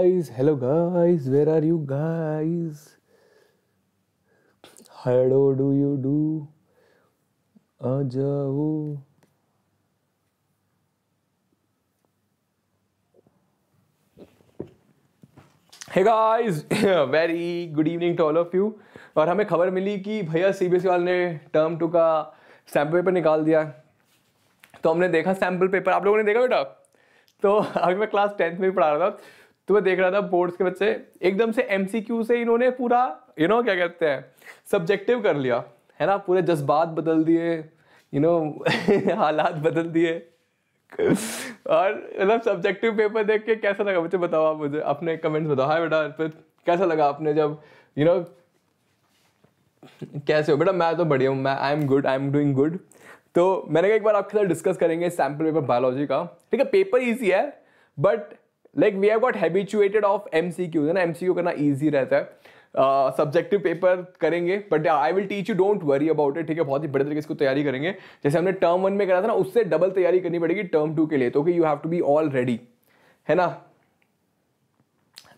guys hello guys where are you guys hello do you do आ जाओ hey guys very good evening to all of you और हमें खबर मिली कि भैया सीबीएसई वाले ने टर्म टू का सैंपल पेपर निकाल दिया तो हमने देखा सैंपल पेपर आप लोगों ने देखा बेटा तो अभी मैं क्लास टेंथ में भी पढ़ा रहा था तो मैं देख रहा था बोर्ड्स के बच्चे एकदम से एम से इन्होंने पूरा यू you नो know, क्या कहते हैं सब्जेक्टिव कर लिया है ना पूरे जज्बात बदल दिए यू नो हालात बदल दिए और मतलब सब्जेक्टिव पेपर देख के कैसा लगा बच्चे बताओ आप मुझे अपने कमेंट्स बताओ हाय बेटा फिर कैसा लगा आपने जब यू you नो know, कैसे हो बेटा मैं तो बढ़िया हूँ मैं I am good I am doing good तो मैंने कहा एक बार आपके साथ डिस्कस करेंगे सैम्पल पेपर बायोलॉजी का ठीक है पेपर ईजी है but like we have got habituated of M C Qs है ना एम सी क्यू करना ईजी रहता है सब्जेक्टिव uh, पेपर करेंगे but I will teach you don't worry about it ठीक है बहुत ही बड़े तरीके से तैयारी करेंगे जैसे हमने टर्म वन में करा था ना उससे डबल तैयारी करनी पड़ेगी टर्म टू के लिए तो you have to be all ready है ना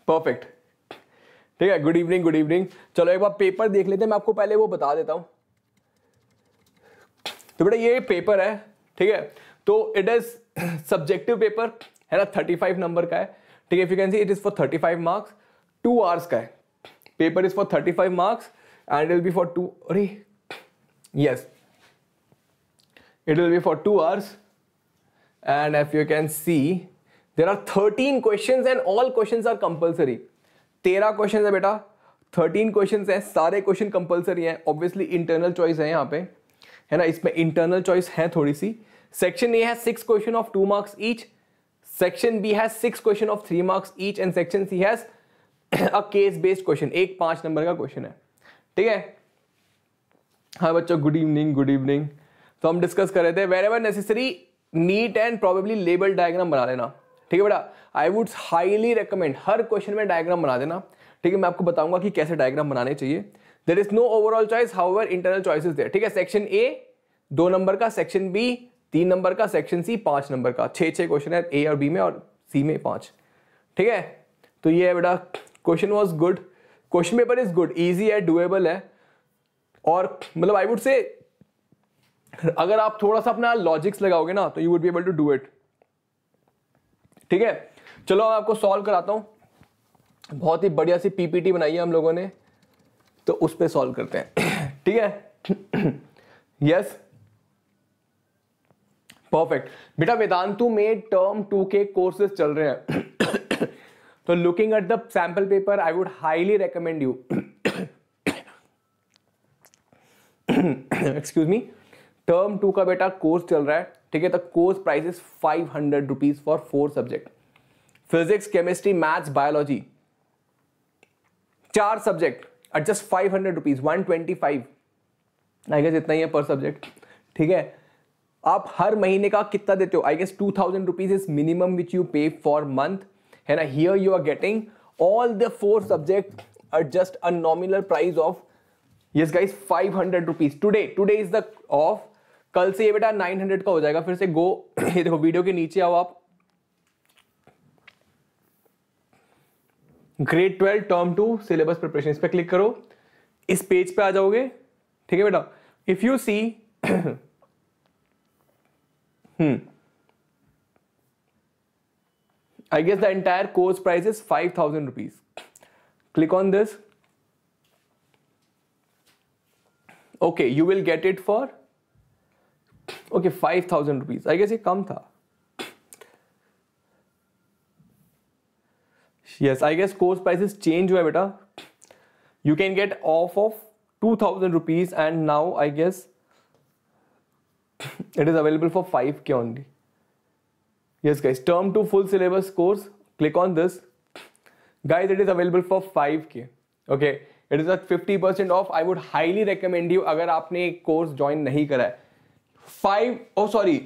परफेक्ट ठीक है गुड इवनिंग गुड इवनिंग चलो एक बार पेपर देख लेते हैं मैं आपको पहले वो बता देता हूँ तो बेटा ये पेपर है ठीक है तो इट इज सब्जेक्टिव पेपर है ना 35 नंबर का है ठीक है you can see it is for 35 marks two hours का है paper is for 35 marks and it will be for two अरे yes it will be for two hours and if you can see there are thirteen question and all question are compulsory तेरह question है बेटा thirteen question है सारे question compulsory है obviously internal choice है यहाँ पे है ना इसमें इंटरनल चॉइस है थोड़ी सी सेक्शन ए है six question of two marks each section B has six question of three marks each and section C has a case based question एक पांच नंबर का क्वेश्चन है ठीक है हाँ बच्चों गुड इवनिंग गुड इवनिंग तो हम डिस्कस कर रहे थे wherever necessary neat and probably label diagram बना लेना ठीक है बेटा आई वुड हाईली रिकमेंड हर क्वेश्चन में डायग्राम बना देना ठीक है मैं आपको बताऊंगा कि कैसे डायग्राम बनाने चाहिए there is no overall choice however internal choice there ठीक है सेक्शन ए दो नंबर का सेक्शन बी तीन नंबर का सेक्शन सी पांच नंबर का छे छह क्वेश्चन है ए और बी में और सी में पांच ठीक है तो ये है बेटा question was good question paper is good easy है डुएबल है और मतलब आई वुड से अगर आप थोड़ा सा अपना लॉजिक्स लगाओगे ना तो you would be able to do it ठीक है चलो मैं आपको सॉल्व कराता हूं बहुत ही बढ़िया सी पीपीटी बनाई है हम लोगों ने तो उस पर सॉल्व करते हैं ठीक है यस yes. परफेक्ट बेटा वेदांतु में टर्म टू के कोर्सेज चल रहे हैं तो looking at the sample paper I would highly recommend you excuse me term two का बेटा कोर्स चल रहा है ठीक है तो course price is five hundred rupees for four subject physics chemistry maths biology चार subject at just five hundred rupees one twenty five I guess इतना ही है पर सब्जेक्ट ठीक है आप हर महीने का कितना देते हो I guess two thousand rupees is minimum which you pay for month है ना here you are getting all the four subject are just a nominal price of yes guys five hundred rupees today today is the off कल से ये बेटा nine hundred का हो जाएगा फिर से गो ये देखो वीडियो के नीचे आओ आप grade twelve term two syllabus preparation इस पर क्लिक करो इस पेज पे आ जाओगे ठीक है बेटा if you see Hmm. I guess the entire course price is 5000 rupees. Click on this. Okay, you will get it for okay 5000 rupees. I guess it kam tha. Yes, I guess course prices change hua beta. You can get off of 2000 rupees and now I guess it it is available for 5k only yes term two full syllabus course click on this guys it is available for five K okay it is a fifty percent off I would highly recommend you अगर आपने एक course join नहीं करा है five O sorry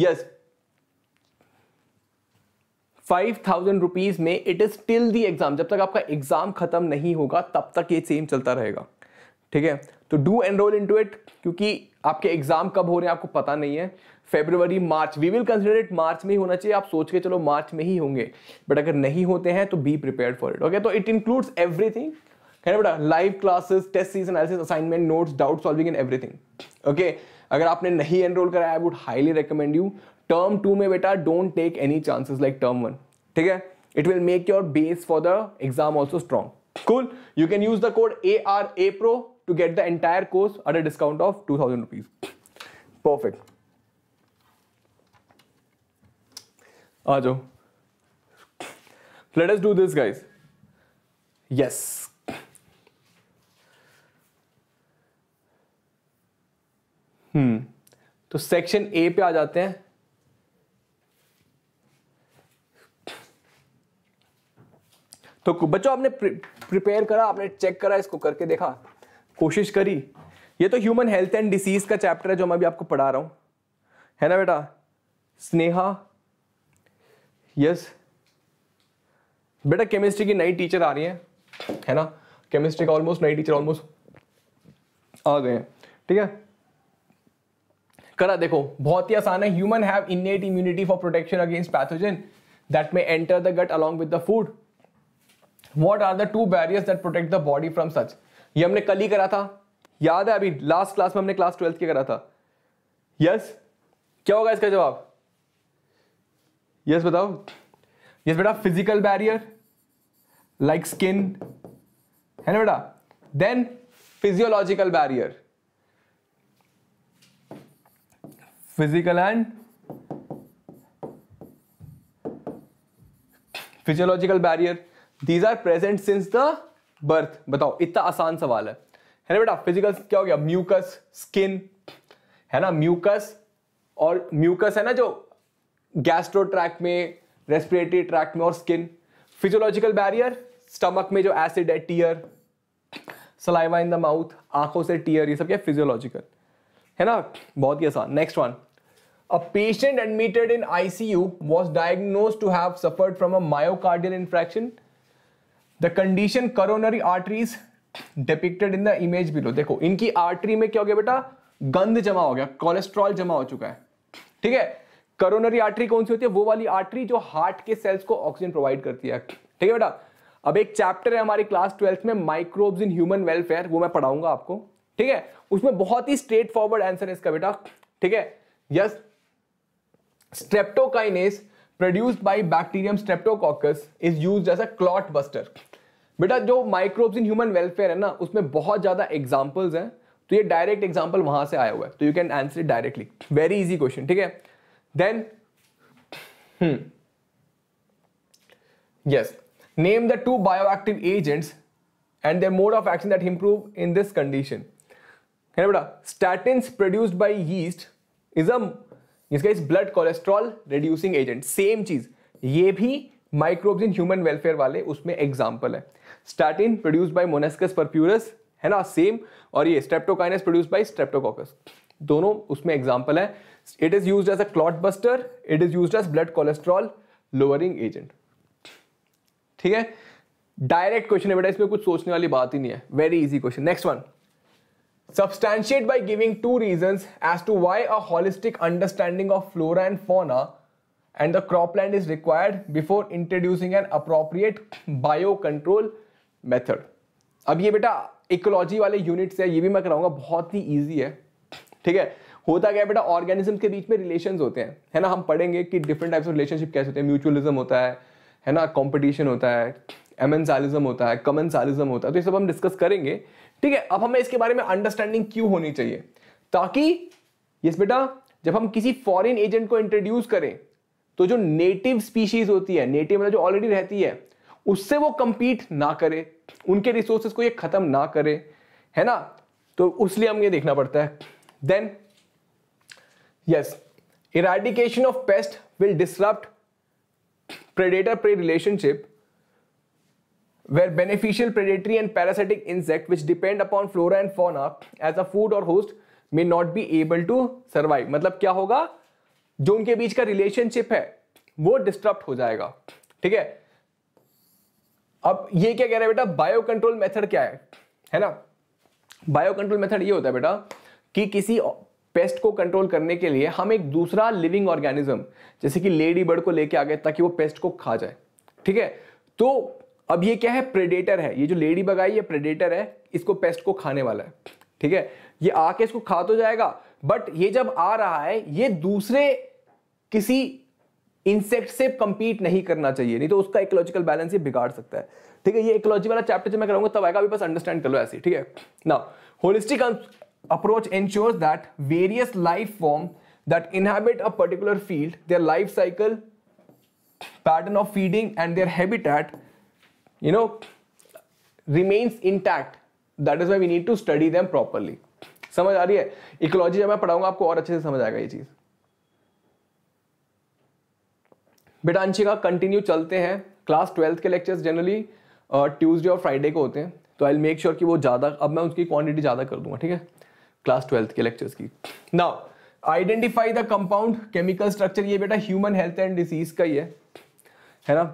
yes five thousand rupees में it is till the exam जब तक आपका एग्जाम खत्म नहीं होगा तब तक ये सेम चलता रहेगा ठीक है तो do enroll into it क्योंकि आपके एग्जाम कब हो रहे हैं आपको पता नहीं है February March we will consider it March में ही होना चाहिए आप सोच के चलो मार्च में ही होंगे बट अगर नहीं होते हैं तो be prepare for it okay तो इट इंक्लूड्स एवरीथिंग है ना बेटा लाइव क्लासेस टेस्ट सीजन assignment notes doubt solving and everything okay अगर आपने नहीं एनरोल कराया I would highly recommend you term two में बेटा don't take any chances like term one ठीक है it will make your base for the exam also strong can use the code A R A pro to get the entire course at a discount of 2000 rupees. Perfect. Ajo. Let us do this guys. Yes. hmm तो section A पे आ जाते हैं तो बच्चों आपने prepare करा आपने चेक करा इसको करके देखा कोशिश करी ये तो ह्यूमन हेल्थ एंड डिसीज का चैप्टर है जो मैं अभी आपको पढ़ा रहा हूं है ना बेटा स्नेहा यस बेटा केमिस्ट्री की नई टीचर आ रही है है ना केमिस्ट्री का ऑलमोस्ट नई टीचर ऑलमोस्ट आ गए हैं ठीक है करा देखो बहुत ही आसान है human have innate immunity for protection against pathogen that may enter the gut along with the food what are the two barriers that protect the body from such ये हमने कल ही करा था याद है अभी लास्ट क्लास में हमने क्लास ट्वेल्थ के करा था यस yes? क्या होगा इसका जवाब यस yes, बताओ यस yes, बेटा फिजिकल बैरियर लाइक स्किन है ना बेटा then physiological barrier physical and physiological barrier these are present since the birth बताओ इतना आसान सवाल है है ना बेटा फिजिकल क्या हो गया म्यूकस स्किन है ना म्यूकस और म्यूकस है ना जो गैस्ट्रो ट्रैक में रेस्पिरेटरी ट्रैक में और स्किन फिजियोलॉजिकल बैरियर स्टमक में जो एसिड है tear saliva in the mouth आंखों से टीयर ये सब क्या फिजियोलॉजिकल है ना बहुत ही आसान next one a patient admitted in ICU was diagnosed to have suffered from a myocardial infarction the condition coronary arteries depicted in the image below देखो इनकी आर्टरी में क्या हो गया बेटा गंद जमा हो गया कोलेस्ट्रॉल जमा हो चुका है ठीक है करोनरी आर्टरी कौन सी होती है वो वाली आर्टरी जो हार्ट के सेल्स को ऑक्सीजन प्रोवाइड करती है ठीक है बेटा अब एक चैप्टर है हमारी क्लास ट्वेल्थ में माइक्रोब्स इन ह्यूमन वेलफेयर वो मैं पढ़ाऊंगा आपको ठीक है उसमें बहुत ही स्ट्रेट फॉरवर्ड आंसर है इसका बेटा ठीक है yes streptokinase produced by bacterium streptococcus is used as a clot buster बेटा जो माइक्रोब्स इन ह्यूमन वेलफेयर है ना उसमें बहुत ज्यादा एग्जाम्पल्स हैं तो ये डायरेक्ट एग्जाम्पल वहां से आया हुआ है तो you can answer directly very easy question ठीक है then yes name the two bioactive agents and their mode of action that improve in this condition बेटा statin produced by yeast is इसका इस blood cholesterol reducing agent same चीज ये भी microbes in human welfare वाले उसमें example है statin produce by monascus purpureus है ना सेम और ये स्ट्रेप्टोकाइनस प्रोड्यूस बाय स्ट्रेप्टोकॉकस दोनों उसमें एग्जाम्पल है it is use as a clot buster it is use as blood cholesterol lowering agent ठीक है डायरेक्ट क्वेश्चन है बेटा इसमें कुछ सोचने वाली बात ही नहीं है very easy question next one by giving two reasons as to why a holistic understanding of flora and fauna and the cropland is required before introducing an appropriate biocontrol method अब ये बेटा ecology वाले units है ये भी मैं कराऊंगा बहुत ही ईजी है ठीक है होता क्या है बेटा ऑर्गेनिज्म के बीच में रिलेशन होते हैं है ना हम पढ़ेंगे कि डिफरेंट टाइप्स ऑफ रिलेशनशिप कैसे होते हैं म्यूचुअलिज्म होता है है ना कॉम्पिटिशन होता है एमेंसालिज्म होता है कमेंसालिज्म होता है तो ये सब हम डिस्कस करेंगे ठीक है अब हमें इसके बारे में अंडरस्टैंडिंग क्यों होनी चाहिए ताकि ये बेटा जब हम किसी फॉरेन एजेंट को इंट्रोड्यूस करें तो जो नेटिव स्पीशीज होती है नेटिव मतलब जो ऑलरेडी रहती है उससे वो कंपीट ना करे उनके रिसोर्सेस को ये खत्म ना करे है ना तो उसलिए हम ये देखना पड़ता है then yes eradication of pest will disrupt predator prey relationship where beneficial predatory and parasitic insect which depend upon flora and fauna as a food और host may not be able to survive मतलब क्या होगा जो उनके बीच का relationship है वो disturb हो जाएगा ठीक है अब ये क्या कह रहा है बेटा बायो कंट्रोल मेथड क्या है है ना बायो कंट्रोल मेथड ये होता है बेटा कि किसी पेस्ट को कंट्रोल करने के लिए हम एक दूसरा लिविंग ऑर्गेनिज्म जैसे कि लेडी बर्ड को लेके आ गए ताकि वो पेस्ट को खा जाए ठीक है तो अब ये क्या है प्रेडेटर है ये जो लेडी बग आई ये प्रेडेटर है इसको पेस्ट को खाने वाला है ठीक है ये आके इसको खा तो जाएगा बट ये जब आ रहा है ये दूसरे किसी इंसेक्ट से कंपीट नहीं करना चाहिए नहीं तो उसका इकोलॉजिकल बैलेंस ही बिगाड़ सकता है ठीक है ये इकोलॉजी वाला चैप्टर जब मैं करूंगा तब आएगा भी बस अंडरस्टैंड कर लो ऐसे ठीक है ना holistic approach ensures that various life form that inhabit a particular field their life cycle pattern of feeding and their habitat you know remains intact that is why we need to study them properly समझ आ रही है ecology जब मैं पढ़ाऊंगा आपको और अच्छे से समझ आएगा ये चीज़ बेटा अंशिका कंटिन्यू चलते हैं क्लास ट्वेल्थ के लेक्चर्स जनरली ट्यूसडे और फ्राइडे को होते हैं तो आई मेक श्योर कि वो ज़्यादा अब मैं उसकी क्वांटिटी ज़्यादा कर दूंगा ठीक है क्लास ट्वेल्थ के लेक्चर्स की now identify the compound chemical structure ये बेटा ह्यूमन हेल्थ एंड डिसीज का ही है है ना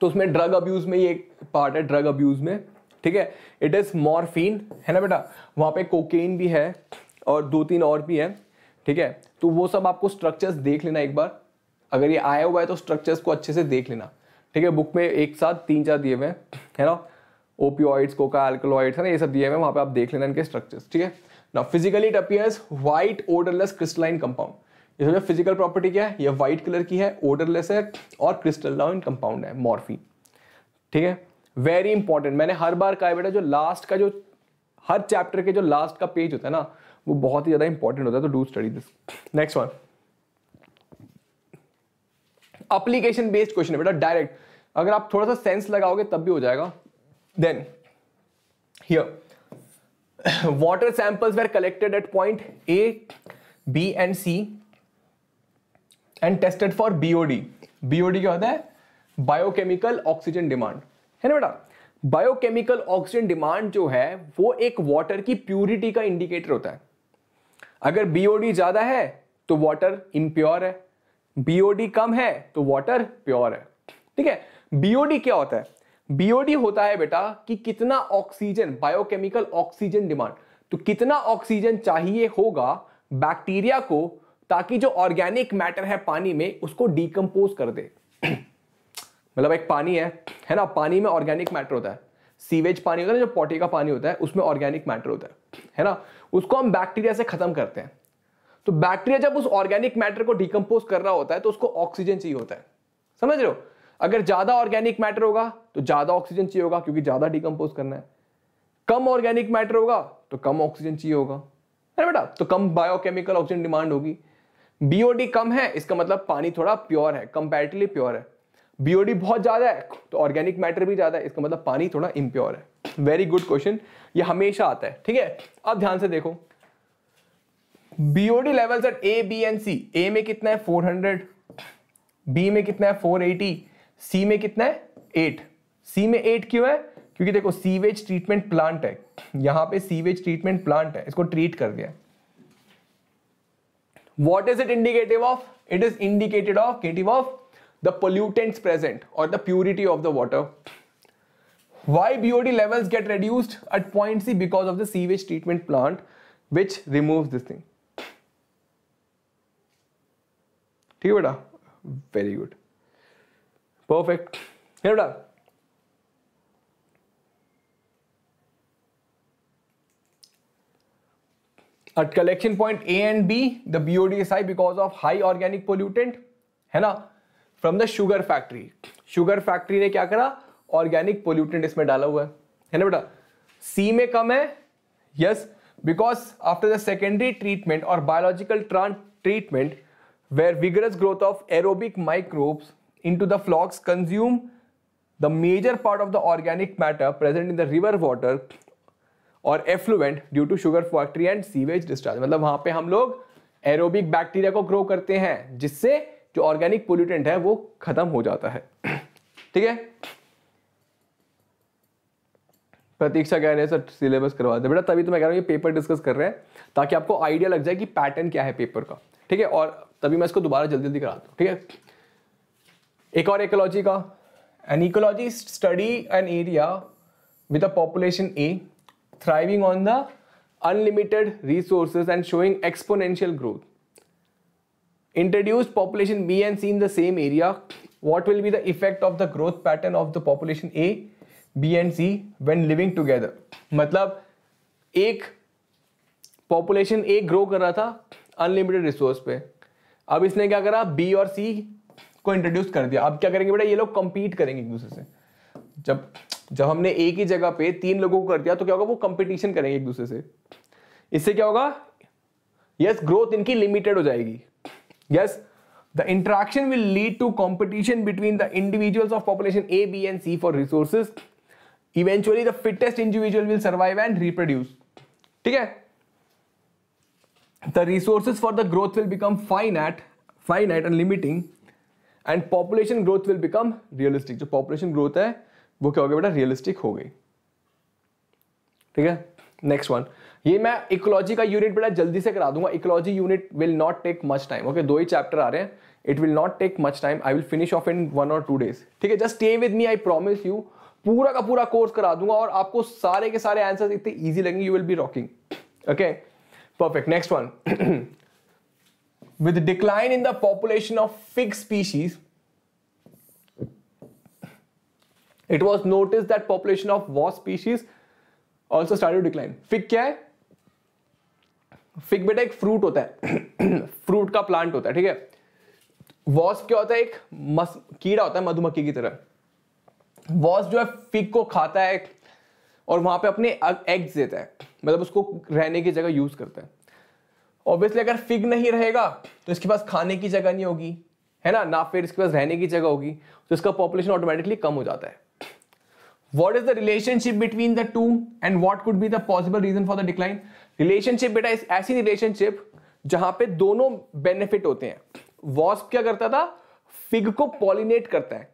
तो उसमें ड्रग अब्यूज में ये पार्ट है ड्रग अब्यूज में ठीक है इट इज़ मॉर्फिन है ना बेटा वहाँ पे कोकेन भी है और दो तीन और भी है ठीक है तो वो सब आपको स्ट्रक्चर्स देख लेना एक बार अगर ये आया हुआ है तो स्ट्रक्चर्स को अच्छे से देख लेना ठीक है बुक में एक साथ तीन चार दिए हुए हैं है ना ओपियोइड्स कोका एल्कोलॉइड्स है ना ये सब दिए हुए हैं वहाँ पे आप देख लेना इनके स्ट्रक्चर्स ठीक है ना physically it appears white odourless crystalline compound इसमें फिजिकल प्रॉपर्टी क्या है ये व्हाइट कलर की है ओडरलेस है और क्रिस्टलाइन कंपाउंड है मॉर्फी ठीक है वेरी इंपॉर्टेंट मैंने हर बार कहा बेटा जो लास्ट का जो हर चैप्टर के जो लास्ट का पेज होता है ना वो बहुत ही ज़्यादा इंपॉर्टेंट होता है तो do study this next one application based question है बेटा डायरेक्ट अगर आप थोड़ा सा सेंस लगाओगे तब भी हो जाएगा then here water samples were collected at point A B and C and tested for BOD BOD क्या होता है बायोकेमिकल ऑक्सीजन डिमांड है ना बेटा बायोकेमिकल ऑक्सीजन डिमांड जो है वो एक वाटर की प्यूरिटी का इंडिकेटर होता है अगर बीओडी ज्यादा है तो वाटर इम्प्योर है बीओडी कम है तो वाटर प्योर है ठीक है बीओडी क्या होता है बीओडी होता है बेटा कि कितना ऑक्सीजन बायोकेमिकल ऑक्सीजन डिमांड तो कितना ऑक्सीजन चाहिए होगा बैक्टीरिया को ताकि जो ऑर्गेनिक मैटर है पानी में उसको डिकम्पोज कर दे मतलब एक पानी है है ना पानी में ऑर्गेनिक मैटर होता है सीवेज पानी होता है ना जो पोटी का पानी होता है उसमें ऑर्गेनिक मैटर होता है है ना उसको हम बैक्टीरिया से खत्म करते हैं तो बैक्टीरिया जब उस ऑर्गेनिक मैटर को डिकम्पोज कर रहा होता है तो उसको ऑक्सीजन चाहिए होता है समझ रहे हो अगर ज्यादा ऑर्गेनिक मैटर होगा तो ज्यादा ऑक्सीजन चाहिए होगा क्योंकि ज्यादा डिकम्पोज करना है कम ऑर्गेनिक मैटर होगा तो कम ऑक्सीजन चाहिए होगा है ना बेटा तो कम बायोकेमिकल ऑक्सीजन डिमांड होगी बीओडी कम है इसका मतलब पानी थोड़ा प्योर है कंपेरेटिवली प्योर है बीओडी बहुत ज्यादा है तो ऑर्गेनिक मैटर भी ज्यादा है इसका मतलब पानी थोड़ा इम्प्योर है वेरी गुड क्वेश्चन ये हमेशा आता है ठीक है अब ध्यान से देखो BOD levels at A B and C A में कितना है 400 बी में कितना है 480 सी में कितना है 8 सी में 8 क्यों है क्योंकि देखो सीवेज ट्रीटमेंट प्लांट है यहां पे सीवेज ट्रीटमेंट प्लांट है इसको ट्रीट कर दिया what is it indicative of it is indicated of cative of the pollutants present और the purity of the water why BOD levels get reduced at point C because of the sewage treatment plant which removes this thing. ठीक है बेटा very good perfect है बेटा at collection point A and B the BOD is high because of high है ना from the sugar factory sugar factory ने क्या करा ऑर्गेनिक पोल्यूटेंट इसमें डाला हुआ है है ना बेटा सी में कम है yes because after the secondary treatment और biological trans treatment where vigorous growth of aerobic microbes into the flocks consume the major part of the organic matter present in the river water or effluent due to sugar factory and sewage discharge मतलब वहां पे हम लोग aerobic bacteria को grow करते हैं जिससे जो ऑर्गेनिक पोल्यूटेंट है वो खत्म हो जाता है ठीक है प्रतीक्षा कह रहे हैं सर सिलेबस करवा दे बेटा तभी तो मैं कह रहा हूँ ये पेपर डिस्कस कर रहे हैं ताकि आपको आइडिया लग जाए कि पैटर्न क्या है पेपर का ठीक है और तभी मैं इसको दोबारा जल्दी जल्दी कराता हूँ ठीक है एक और एकोलॉजी का an ecology study an area with a population A thriving on the unlimited resources and showing exponential growth introduce population B and C in the same area what will be the effect of the growth pattern of the population A B and C when living together मतलब एक population ए grow कर रहा था unlimited resource पे अब इसने क्या करा बी और सी को इंट्रोड्यूस कर दिया अब क्या करेंगे बेटा ये लोग कम्पीट करेंगे एक दूसरे से जब जब हमने एक ही जगह पे तीन लोगों को कर दिया तो क्या होगा वो कंपटीशन करेंगे एक दूसरे से इससे क्या होगा यस ग्रोथ इनकी लिमिटेड हो जाएगी yes the interaction will lead to competition between the individuals of population A B and C for resources eventually the fittest individual will survive and reproduce ठीक है the resources for the growth will become finite finite and limiting and population growth will become realistic जो population growth hai wo kya ho gaya beta realistic ho gayi theek hai next one ये मैं ecology का unit बड़ा जल्दी से करा दूंगा ecology unit will not take much time okay दो ही चैप्टर आ रहे हैं it will not take much time I will finish off in one और टू डेज ठीक है just stay with me I promise you पूरा का पूरा कोर्स करा दूंगा और आपको सारे के सारे आंसर्स इतने ईजी लगेंगे you will be rocking okay okay? Perfect. Next one. With the decline in the population of fig species, it was noticed that population of wasp species also started to decline. fig kya hai fig beta ek fruit hota hai fruit ka plant hota hai theek hai wasp kya hota hai ek keeda hota hai madhumakhi ki tarah wasp jo hai fig ko khata hai और वहां पे अपने eggs देता है मतलब उसको रहने की जगह यूज़ करता है ऑब्वियसली अगर फिग नहीं रहेगा तो इसके पास खाने की जगह नहीं होगी है ना ना फिर इसके पास रहने की जगह होगी तो इसका पॉपुलेशन ऑटोमेटिकली कम हो जाता है what is the relationship between the two and what could be the possible reason for the decline relationship बेटा इस ऐसी रिलेशनशिप जहां पे दोनों बेनिफिट होते हैं वॉस्प क्या करता था फिग को पॉलिनेट करता है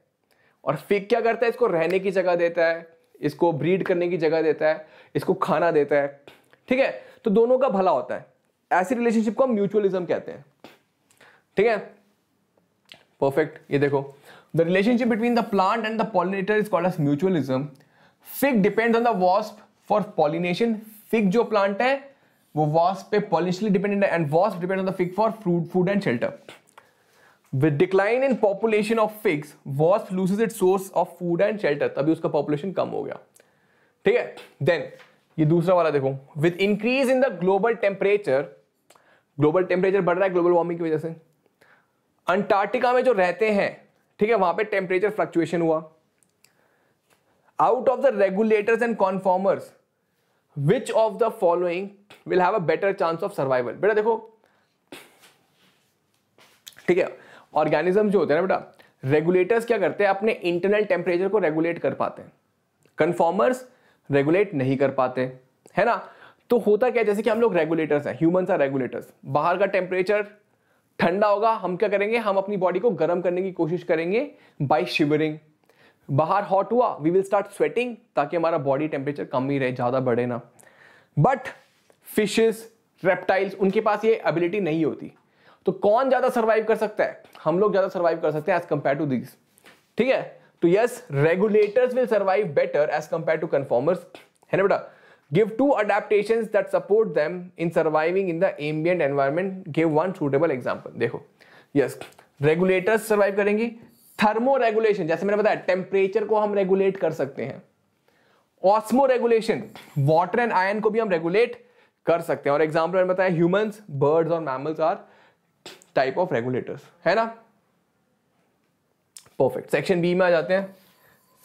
और फिग क्या करता है इसको रहने की जगह देता है इसको ब्रीड करने की जगह देता है इसको खाना देता है ठीक है तो दोनों का भला होता है ऐसी रिलेशनशिप को हम म्यूचुअलिज्म कहते हैं ठीक है परफेक्ट ये देखो the relationship between the plant and the pollinator is called as mutualism fig depend on the wasp for pollination fig जो प्लांट है वो वॉस्प पे पॉलिनेशन डिपेंडेंट है and wasp depend on the fig for fruit food and shelter with decline in population of figs wasp loses it source of food and shelter तभी उसका population कम हो गया ठीक है देन ये दूसरा वाला देखो with increase in the global temperature global temperature बढ़ रहा है ग्लोबल वार्मिंग की वजह से अंटार्कटिका में जो रहते हैं ठीक है वहां पे टेम्परेचर फ्लक्चुएशन हुआ out of the regulators and conformers which of the following will have a better chance of survival बेटा देखो ठीक है ऑर्गेनिज्म जो होते हैं ना बेटा रेगुलेटर्स क्या करते हैं अपने इंटरनल टेम्परेचर को रेगुलेट कर पाते हैं कन्फॉर्मर्स रेगुलेट नहीं कर पाते है ना तो होता क्या जैसे कि हम लोग रेगुलेटर्स हैं ह्यूमंस आर रेगुलेटर्स बाहर का टेम्परेचर ठंडा होगा हम क्या करेंगे हम अपनी बॉडी को गर्म करने की कोशिश करेंगे बाई शिवरिंग बाहर हॉट हुआ वी विल स्टार्ट स्वेटिंग ताकि हमारा बॉडी टेम्परेचर कम ही रहे ज़्यादा बढ़े ना बट फिशेस रेप्टाइल्स उनके पास ये एबिलिटी नहीं होती तो कौन ज़्यादा सर्वाइव कर सकता है हम लोग ज़्यादा सर्वाइव कर सकते हैं एज कंपेयर टू दिस ठीक है तो yes regulators will survive better as compare to conformers है ना बेटा give two adaptation that support them in surviving in the ambient environment give one suitable example देखो यस रेगुलेटर्स सर्वाइव करेंगे thermoregulation जैसे मैंने बताया टेम्परेचर को हम रेगुलेट कर सकते हैं osmoregulation water and ion को भी हम रेगुलेट कर सकते हैं और एग्जाम्पल मैंने बताया ह्यूमन्स बर्ड्स और mammals are type of regulators है ना परफेक्ट सेक्शन बी में आ जाते हैं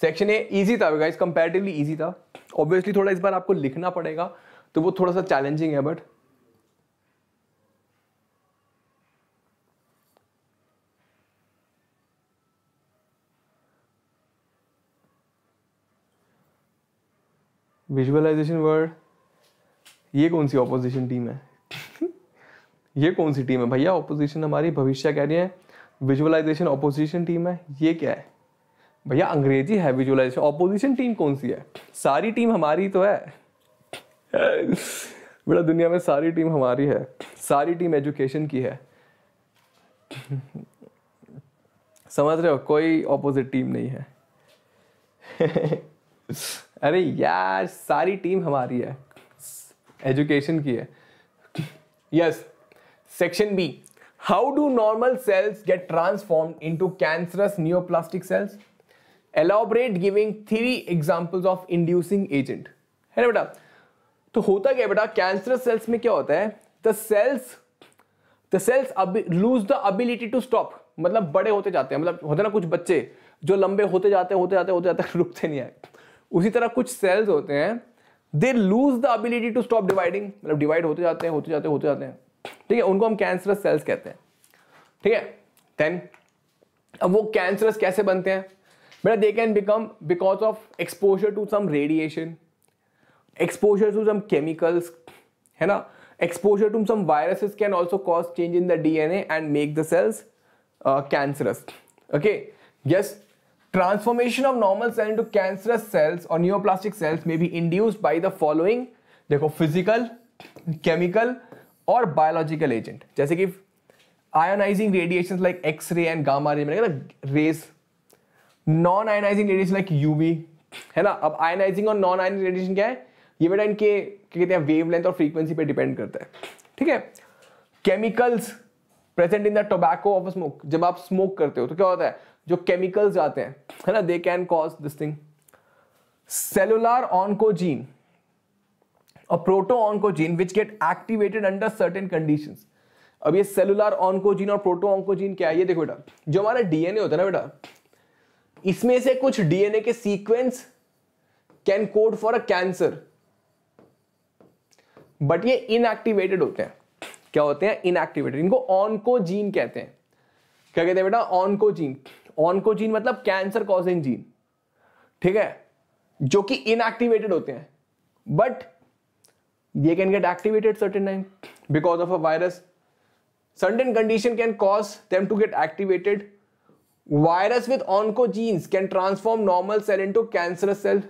सेक्शन ए इजी था गाइस कंपैरेटिवली इजी था ऑब्वियसली थोड़ा इस बार आपको लिखना पड़ेगा तो वो थोड़ा सा चैलेंजिंग है बट विजुअलाइजेशन वर्ड ये कौन सी ऑपोजिशन टीम है ये कौन सी टीम है भैया ऑपोजिशन हमारी भविष्य कह रही है विजुअलाइजेशन ऑपोजिशन टीम है ये क्या है भैया अंग्रेजी है विजुअलाइजेशन ऑपोजिशन टीम कौन सी है सारी टीम हमारी तो है बड़ा दुनिया में सारी टीम हमारी है सारी टीम एजुकेशन की है समझ रहे हो कोई ऑपोजिट टीम नहीं है अरे यार सारी टीम हमारी है एजुकेशन की है yes yes, section Section B. How do normal cells get transformed into cancerous neoplastic cells elaborate giving three examples of inducing agent है ना बेटा तो होता क्या बेटा कैंसर सेल्स में क्या होता है the cells the cells lose the ability to stop मतलब बड़े होते जाते हैं मतलब होते ना कुछ बच्चे जो लंबे होते जाते हैं होते जाते होते जाते रुकते नहीं आए उसी तरह कुछ सेल्स होते हैं they lose the ability to stop dividing मतलब डिवाइड होते जाते हैं होते जाते होते जाते हैं ठीक है उनको हम कैंसरस सेल्स कहते हैं ठीक है देन अब वो कैंसरस कैसे बनते हैं बेटा they can become because of exposure to some radiation exposure to some chemicals है ना exposure to some viruses can also cause change in the DNA and make the cells cancerous okay yes transformation of normal cell to cancerous cells और neoplastic cells में be induced by the following देखो physical chemical और biological agent जैसे कि ionising radiation like X ray and gamma ray मैंने race non ionising radiation like UV है ना अब आयोनाइजिंग और नॉन आयोनाइजिंग रेडिएशन क्या है ये बेटा इनके क्या कहते हैं वेव लेंथ और फ्रीक्वेंसी पे डिपेंड करता है ठीक है chemicals present in the tobacco of smoke जब आप स्मोक करते हो तो क्या होता है जो केमिकल्स आते हैं है ना they can cause this thing cellular oncogene और proto oncogene which get activated under certain condition अब ये सेलुलर ऑनकोजीन और प्रोटो ऑनकोजीन क्या है ये देखो बेटा जो हमारा डीएनए होता है ना बेटा इसमें से कुछ डीएनए के sequence can code for a cancer but ये इनएक्टिवेटेड होते हैं क्या होते हैं इनएक्टिवेटेड इनको ऑनकोजीन कहते हैं क्या कहते हैं बेटा ऑनकोजीन ऑनकोजीन मतलब कैंसर कॉजिंग जीन ठीक है जो कि इनएक्टिवेटेड होते हैं but they can get activated certain time because of a virus certain condition can cause them to get activated virus with oncogenes can transform normal cell into cancerous cell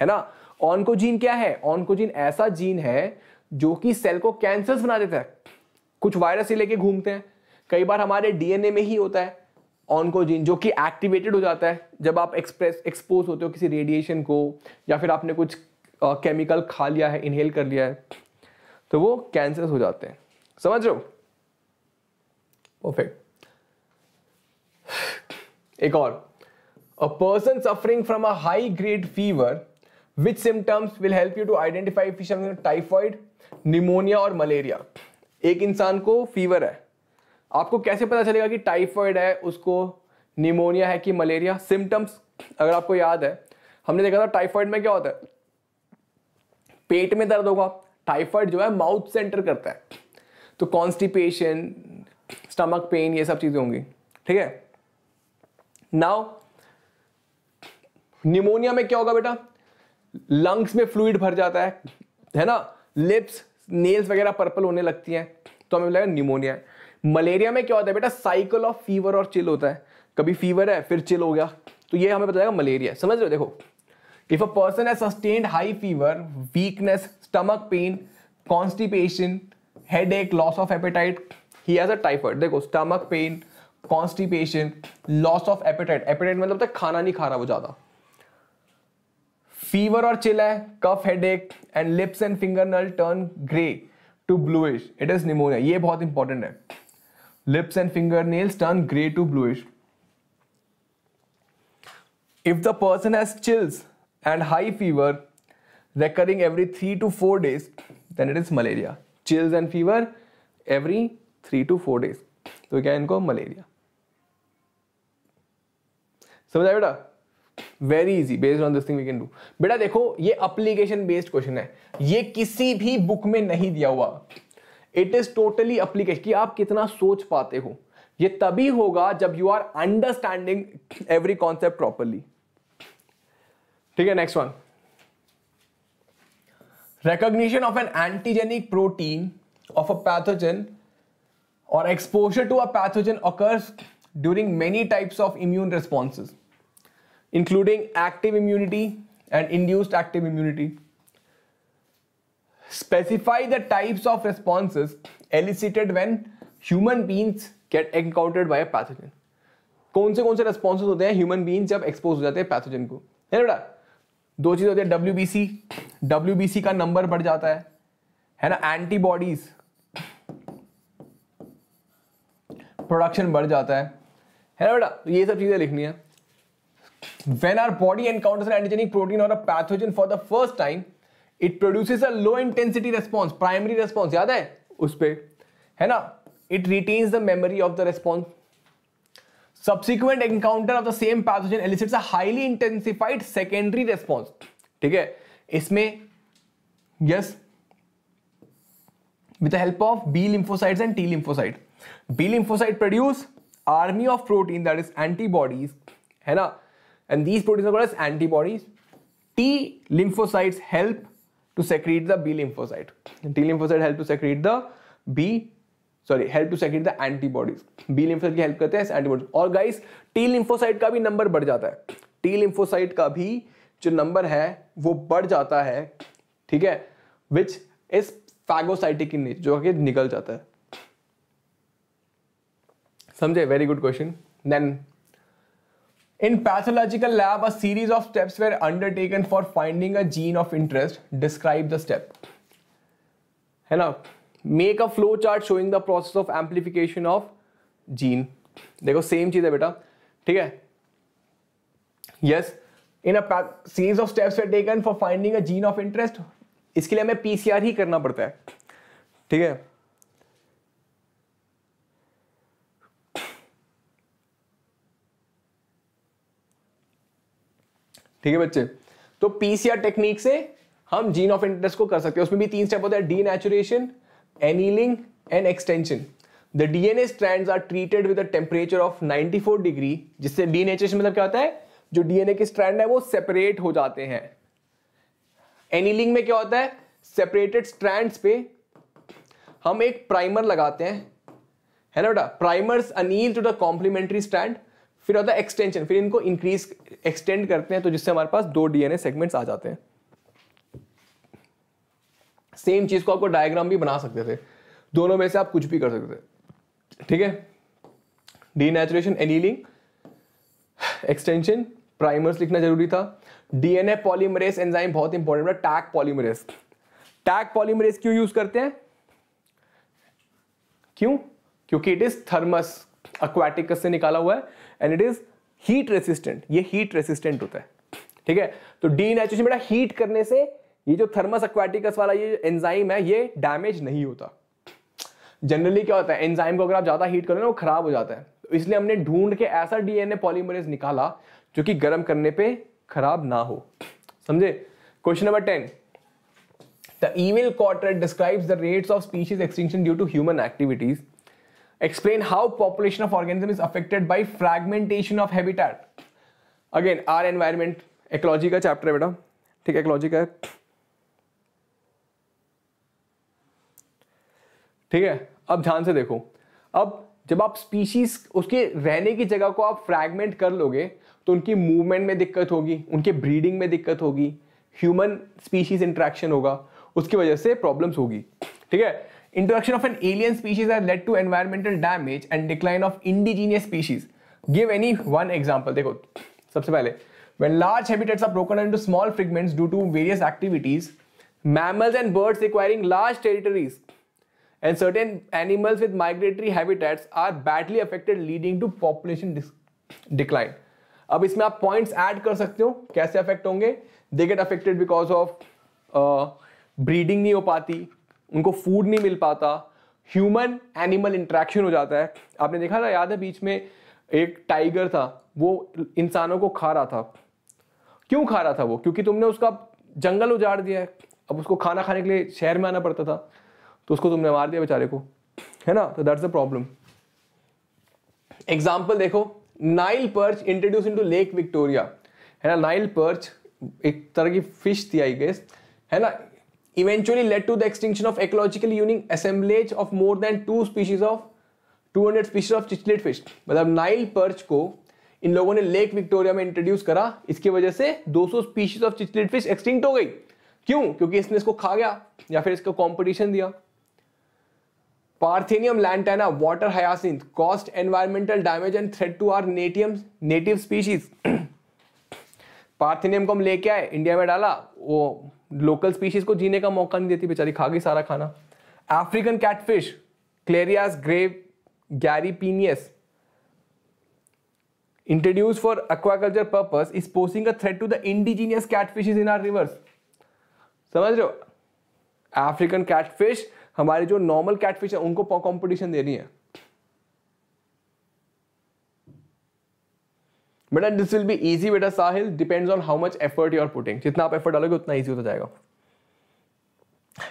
है ना oncogene क्या है oncogene ऐसा gene है जो कि cell को cancer बना देता है कुछ वायरस ही लेके घूमते हैं कई बार हमारे डीएनए में ही होता है ऑनकोजीन जो कि एक्टिवेटेड हो जाता है जब आप एक्सप्रेस एक्सपोज होते हो किसी रेडिएशन को या फिर आपने कुछ केमिकल खा लिया है इनहेल कर लिया है तो वो कैंसर हो जाते हैं समझ रहे हो परफेक्ट एक और a person suffering from a high grade fever which symptoms will help you to identify typhoid pneumonia और मलेरिया एक इंसान को फीवर है आपको कैसे पता चलेगा कि टाइफॉइड है उसको निमोनिया है कि मलेरिया सिम्टम्स अगर आपको याद है हमने देखा था टाइफॉइड में क्या होता है पेट में दर्द होगा टाइफाइड जो है माउथ से एंटर करता है तो कॉन्स्टिपेशन स्टमक पेन ये सब चीज़ें होंगी ठीक है नाउ निमोनिया में क्या होगा बेटा लंग्स में फ्लूड भर जाता है है ना लिप्स नेल्स वगैरह पर्पल होने लगती हैं तो हमें लगेगा निमोनिया मलेरिया में क्या होता है बेटा साइकिल ऑफ फीवर और चिल होता है कभी फीवर है फिर चिल हो गया तो ये हमें बताएगा मलेरिया समझ रहे हो देखो if a person has sustained high fever weakness stomach pain constipation headache loss of appetite he has a typhoid देखो stomach pain constipation loss of appetite appetite मतलब तो खाना नहीं खा रहा वो ज्यादा फीवर और चिल है cough headache and lips and finger nail turn grey to bluish it is pneumonia ये बहुत इंपॉर्टेंट है lips and finger nails turn grey to bluish if the person has chills and high fever recurring every three to four days then it is malaria chills and fever every three to four days तो क्या इनको malaria समझ आया बेटा very easy based on this thing we can do बेटा देखो ये application based question है ये किसी भी बुक में नहीं दिया हुआ इट इज टोटली अप्लीकेशन कि आप कितना सोच पाते हो ये तभी होगा जब you are understanding every concept properly ठीक है next one recognition of an antigenic protein of a pathogen और exposure to a pathogen occurs during many types of immune responses including active immunity and induced active immunity specify the types of responses elicited when human beings get encountered by a pathogen कौन से कौन से responses होते हैं human beings जब expose हो जाते हैं पैथोजन को है बेटा दो चीज होती है W B C W B C का नंबर बढ़ जाता है है ना एंटीबॉडीज प्रोडक्शन बढ़ जाता है है ना बेटा ये सब चीजें लिखनी है when our body encounters an antigenic protein और pathogen for the first time it produces a low intensity response primary response याद है उस पर है ना it retains the memory of the response subsequent encounter of the same pathogen elicits highly intensified secondary response ठीक है इसमें yes with help of B lymphocyte and T lymphocyte B lymphocyte produce army of protein that is antibodies है ना and these protein antibodies T lymphocytes help to secrete the B lymphocyte T lymphocyte help to secrete the B sorry help to secrete the antibodies B lymphocyte की help करते हैं antibodies और guys T lymphocyte का भी number बढ़ जाता है T lymphocyte का भी जो नंबर है वो बढ़ जाता है ठीक है विच इज फैगोसाइटिक इन जो कि निकल जाता है समझे very good question then in pathological lab a series of steps were undertaken for finding a gene of interest describe the step है ना make a flow chart showing the process of amplification of gene देखो same चीज है बेटा ठीक है yes in a series of steps taken for finding a gene of interest इसके लिए हमें पीसीआर ही करना पड़ता है ठीक है ठीक है बच्चे तो पीसीआर टेक्निक से हम जीन ऑफ इंटरेस्ट को कर सकते हैं उसमें भी तीन स्टेप होते हैं denaturation annealing and extension. The DNA strands are treated with a temperature of 94 degree जिससे denaturation मतलब क्या होता है जो DNA के strand है वो separate हो जाते हैं Annealing में क्या होता है Separated strands पे हम एक primer लगाते हैं है ना बेटा primers anneal to the complementary strand फिर होता है एक्सटेंशन फिर इनको इंक्रीज एक्सटेंड करते हैं तो जिससे हमारे पास दो डीएनए सेगमेंट्स आ जाते हैं सेम चीज़ को आपको डायग्राम भी बना सकते थे दोनों में से आप कुछ भी कर सकते थे ठीक है denaturation annealing extension primers लिखना जरूरी था डीएनए पॉलीमरेस एंजाइम बहुत इंपॉर्टेंट है टैग पॉलीमरेस टैग पॉलीमरेस क्यों यूज करते हैं क्यों क्योंकि इट इज थर्मस अक्वाटिकस से निकाला हुआ है and it is heat resistant ये हीट रेसिस्टेंट होता है ठीक है तो डी नेचुरेशन बेटा हीट करने से ये जो थर्मस एक्वाटिकस वाला ये एंजाइम है ये डैमेज नहीं होता जनरली क्या होता है एंजाइम को अगर आप ज्यादा हीट करो ना वो खराब हो जाता है तो इसलिए हमने ढूंढ के ऐसा डीएनए पॉलीमरेज निकाला जो कि गर्म करने पे खराब ना हो समझे question number ten the email quarter describes the rates of species extinction due to human activities explain how population of organism is affected by fragmentation of habitat again our environment ecology का chapter है बेटा ठीक है ecology का है ठीक है अब ध्यान से देखो अब जब आप स्पीशीज उसके रहने की जगह को आप फ्रैगमेंट कर लोगे तो उनकी मूवमेंट में दिक्कत होगी उनके ब्रीडिंग में दिक्कत होगी ह्यूमन स्पीशीज इंट्रैक्शन होगा उसकी वजह से प्रॉब्लम्स होगी ठीक है introduction of an alien species has led to environmental damage and decline of indigenous species give any one example देखो सबसे पहले when large habitats are broken into small fragments due to various activities mammals and birds requiring large territories and certain animals with migratory habitats are badly affected leading to population decline अब इसमें आप points add कर सकते हो कैसे affect होंगे they get affected because of breeding नहीं हो पाती उनको फूड नहीं मिल पाता ह्यूमन एनिमल इंट्रैक्शन हो जाता है आपने देखा ना याद है बीच में एक टाइगर था वो इंसानों को खा रहा था क्यों खा रहा था वो क्योंकि तुमने उसका जंगल उजाड़ दिया है अब उसको खाना खाने के लिए शहर में आना पड़ता था तो उसको तुमने मार दिया बेचारे को है ना तो दैट्स द प्रॉब्लम एग्जाम्पल देखो नाइल पर्च इंट्रोड्यूस इन टू लेक विक्टोरिया है ना नाइल पर्च एक तरह की फिश थी आई गेस है ना eventually led to the extinction of ecological unique assemblage of more than two species of 200 species of cichlid fish मतलब नाइल पर्च को इन लोगों ने लेक विक्टोरिया में इंट्रोड्यूस करा इसकी वजह से 200 species of cichlid fish extinct हो गई क्यों क्योंकि इसने इसको खा गया या फिर इसको कॉम्पिटिशन दिया parthenium lantana water hyacinth cause environmental damage and threat to our native native species parthenium को हम लेके आए इंडिया में डाला वो लोकल स्पीशीज को जीने का मौका नहीं देती बेचारी खा गई सारा खाना African catfish Clarias grave gariepinus introduce for aquaculture purpose is posing a threat to the indigenous catfish in our rivers समझ रहे हो अफ्रीकन कैटफिश हमारे जो नॉर्मल कैटफिश है उनको कॉम्पिटिशन देनी है बेटा दिस विल बी इजी बेटा Sahil depends on how much effort you are putting जितना आप एफर्ट डालोगे उतना इजी होता जाएगा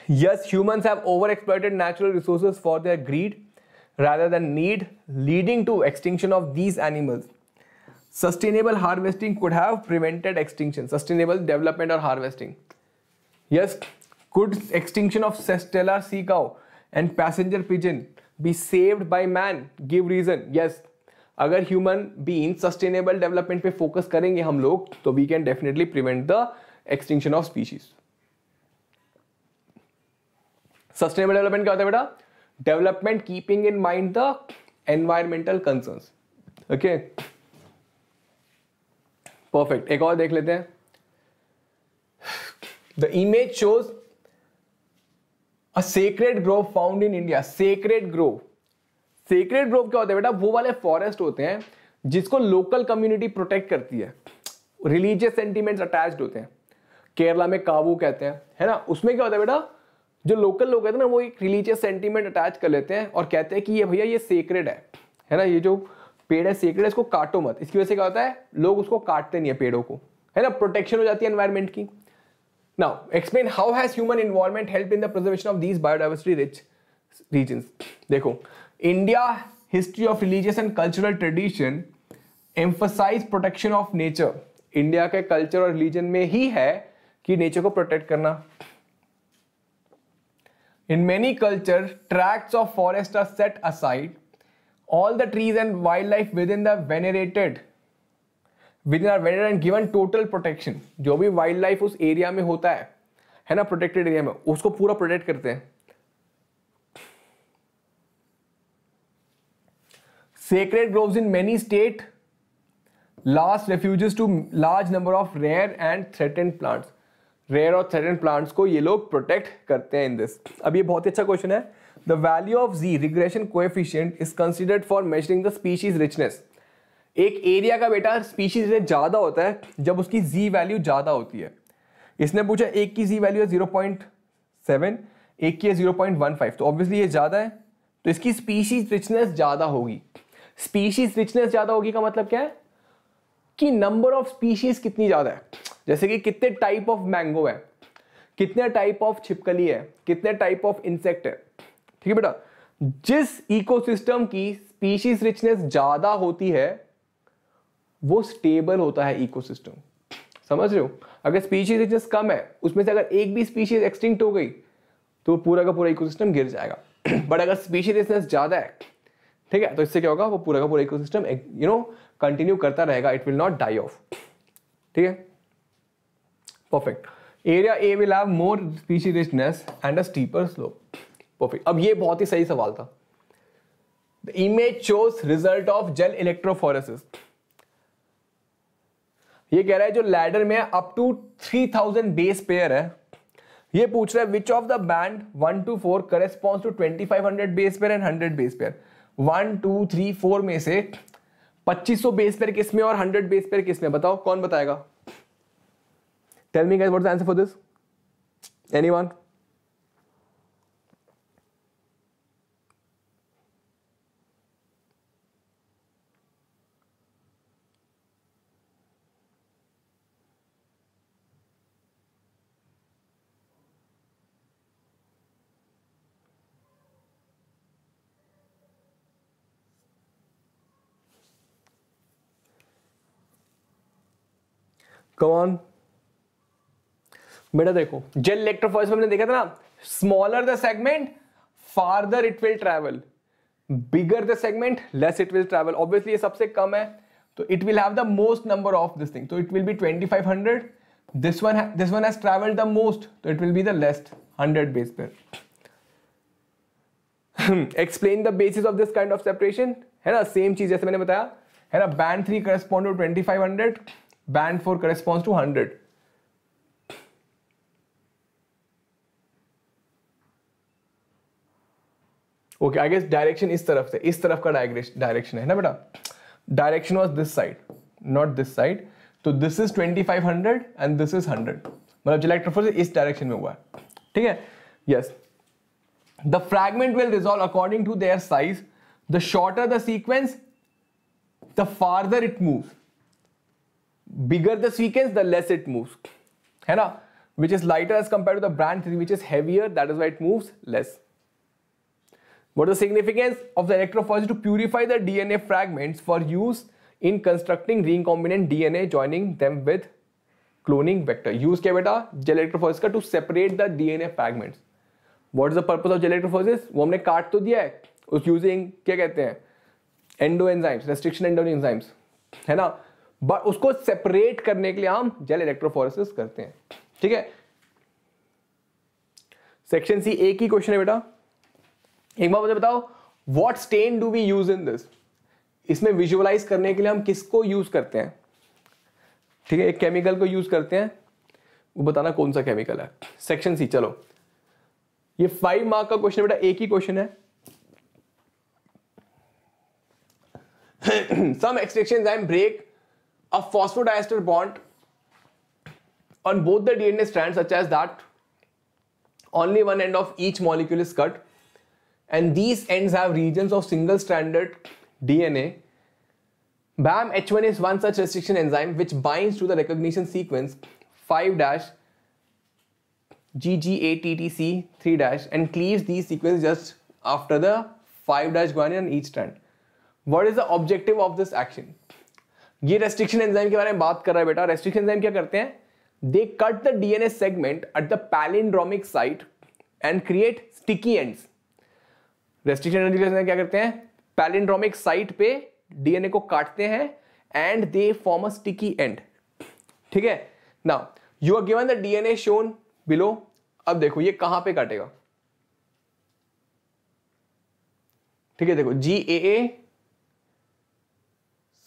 yes humans have over exploited natural resources for their greed rather than need leading to extinction of these animals sustainable harvesting could have prevented extinction sustainable development और harvesting yes could extinction of Cestella sea cow and passenger pigeon be saved by man? Give reason. Yes. अगर human being sustainable development पे focus करेंगे हम लोग तो we can definitely prevent the extinction of species sustainable development क्या होता है बेटा development keeping in mind the environmental concern okay perfect एक और देख लेते हैं the image shows a sacred grove found in India sacred grove sacred grove क्या होता है बेटा वो वाले फॉरेस्ट होते हैं जिसको लोकल कम्युनिटी प्रोटेक्ट करती है रिलीजियस सेंटिमेंट्स अटैच्ड होते हैं केरला में काबू कहते हैं है ना उसमें क्या होता है बेटा जो लोकल लोग हैं ना वो एक रिलीजियस सेंटिमेंट अटैच कर लेते हैं और कहते हैं कि ये भैया ये सेक्रेड है है ना ये जो पेड़ है सेक्रेड है इसको काटो मत इसकी वजह से क्या होता है लोग उसको काटते नहीं है पेड़ों को है ना प्रोटेक्शन हो जाती है एनवायरमेंट की Now, explain how has human involvement helped in the preservation of these biodiversity rich regions? Dekho, India history of religious and cultural tradition emphasize protection of nature. India के culture और religion में ही है कि nature को protect करना In many cultures, tracts of forest are set aside. All the trees and wildlife within the venerated within our wader and given total protection जो भी wild life उस area में होता है है ना प्रोटेक्टेड एरिया में उसको पूरा प्रोटेक्ट करते हैं sacred grove in many state last refuge to large number of rare and threatened plants rare और थ्रेटेंड प्लांट्स को ये लोग प्रोटेक्ट करते हैं इन दिस अब ये बहुत ही अच्छा क्वेश्चन है the value of Z regression coefficient is considered for measuring the species richness एक एरिया का बेटा स्पीशीज से ज़्यादा होता है जब उसकी जी वैल्यू ज़्यादा होती है इसने पूछा एक की जी वैल्यू है जीरो पॉइंट सेवन एक की है जीरो पॉइंट वन फाइव तो ऑब्वियसली ये ज़्यादा है तो इसकी स्पीशीज रिचनेस ज़्यादा होगी स्पीशीज रिचनेस ज़्यादा होगी का मतलब क्या है कि नंबर ऑफ स्पीशीज कितनी ज़्यादा है जैसे कि कितने टाइप ऑफ मैंगो है कितने टाइप ऑफ छिपकली है कितने टाइप ऑफ इंसेक्ट है ठीक है बेटा जिस इकोसिस्टम की स्पीशीज रिचनेस ज़्यादा होती है वो स्टेबल होता है इकोसिस्टम समझ रहे हो अगर स्पीशीज इतने कम है उसमें से अगर एक भी स्पीशीज एक्सटिंक्ट हो गई तो पूरा का पूरा इकोसिस्टम गिर जाएगा बट अगर स्पीशीज इतने ज़्यादा है ठीक है तो इससे क्या होगा वो पूरा का पूरा इकोसिस्टम यू नो कंटिन्यू करता रहेगा it will not die off ठीक है perfect area A will have more species richness and a steeper slope perfect अब ये बहुत ही सही सवाल था the image shows result of gel electrophoresis ये कह रहा है जो लैडर में अप टू 3000 बेस पेयर है ये पूछ रहा है which of the band one to four corresponds to 2500 base pair and hundred base pair one two three four में से 2500 बेस पेयर किस में और 100 बेस पेयर किस में बताओ कौन बताएगा tell me guys the answer for this anyone come on बेटा देखो जेल इलेक्ट्रोफॉइस में देखा था ना smaller the segment farther it will travel bigger the segment less it will travel obviously सबसे कम है तो it will have the most number of this thing it will be 2500 this one this one has travelled the most तो it will be the least 100 base पर explain the basis of this kind of separation है ना same चीज जैसे मैंने बताया है ना band three correspond to twenty five hundred band 4 corresponds to 100 okay I guess direction इस तरफ से इस तरफ का डायरेक्शन है ना बेटा direction was this side not this side तो this is 2500 and this is 100 मतलब जो इलेक्ट्रोफोर्स इस डायरेक्शन में हुआ है ठीक है yes the fragment will resolve according to their size the shorter the sequence the farther it moves bigger the sequence, the less it moves. है ना which is lighter as compared to the branch 3 which is heavier that is why it moves less. What is the significance of the electrophoresis to purify the DNA fragments for use in constructing recombinant DNA joining them with cloning vector. Use क्या बेटा gel electrophoresis का to separate the DNA fragments. What is the purpose of gel electrophoresis? वो हमने काट तो दिया है उस using क्या कहते हैं endo enzymes restriction endo enzymes है ना बट उसको सेपरेट करने के लिए हम जेल इलेक्ट्रोफोरेसिस करते हैं ठीक है सेक्शन सी एक ही क्वेश्चन है बेटा एक बार मुझे बताओ what stain do we use in this इसमें विजुअलाइज करने के लिए हम किसको यूज करते हैं ठीक है एक केमिकल को यूज करते हैं वो बताना कौन सा केमिकल है सेक्शन सी चलो ये फाइव मार्क का क्वेश्चन बेटा एक ही क्वेश्चन है some I am break a phosphodiester bond on both the DNA strands such as that only one end of each molecule is cut and these ends have regions of single-stranded DNA. BAMH1 is one such restriction enzyme which binds to the recognition sequence 5-GGATTC3- and cleaves these sequences just after the 5-guanine on each strand. What is the objective of this action? ये restriction enzyme के बारे में बात कर रहा है बेटा restriction enzyme क्या करते हैं they cut the DNA segment at the palindromic site and create sticky ends restriction enzyme क्या करते हैं पैलिंड्रोमिक साइट पे डीएनए को काटते हैं and they form a sticky end ठीक है ना you are given the DNA shown below अब देखो ये कहां पे काटेगा ठीक है देखो जी ए ए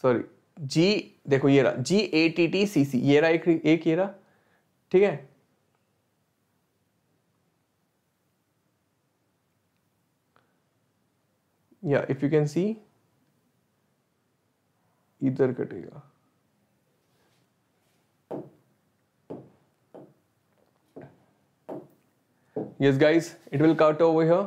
सॉरी जी देखो ये रहा जी ए टी टी सी सी ये रहा एक, एक ये रहा ठीक है या इफ यू कैन सी इधर कटेगा yes guys it will cut over here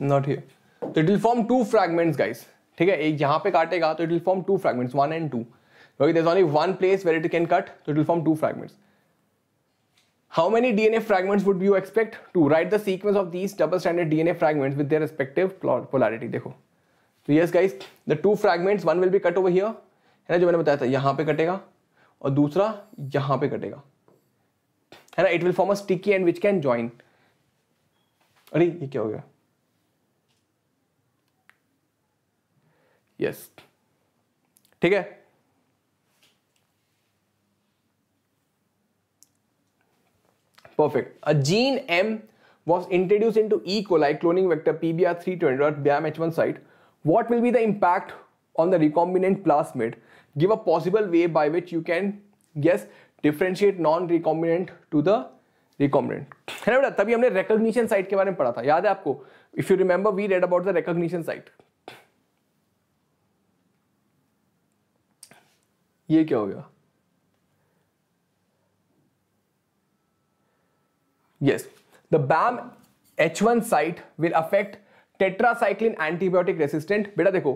not here तो it will form two fragments guys ठीक है एक यहाँ पे काटेगा तो it will form two fragments one and two क्योंकि there only one place where it can cut तो it will form two fragments How many DNA fragments would you expect to write the sequence of these double-stranded DNA fragments with their respective polarity? देखो तो yes guys the two fragments one will be cut over here है ना जो मैंने बताया था यहाँ पे कटेगा और दूसरा यहाँ पे कटेगा है ना it will form a sticky end which can join अरे ये क्या हो गया यस ठीक है perfect a gene M was introduce in to E coli cloning vector pBR three twenty site what will be the impact on the recombinant plasmid give a possible way by which you can guess differentiate non recombinant to the recombinant है ना बेटा तभी हमने recognition site के बारे में पढ़ा था याद है आपको if you remember we read about the recognition site ये क्या हो गया the Bam H one site will affect tetracycline antibiotic resistant बेटा देखो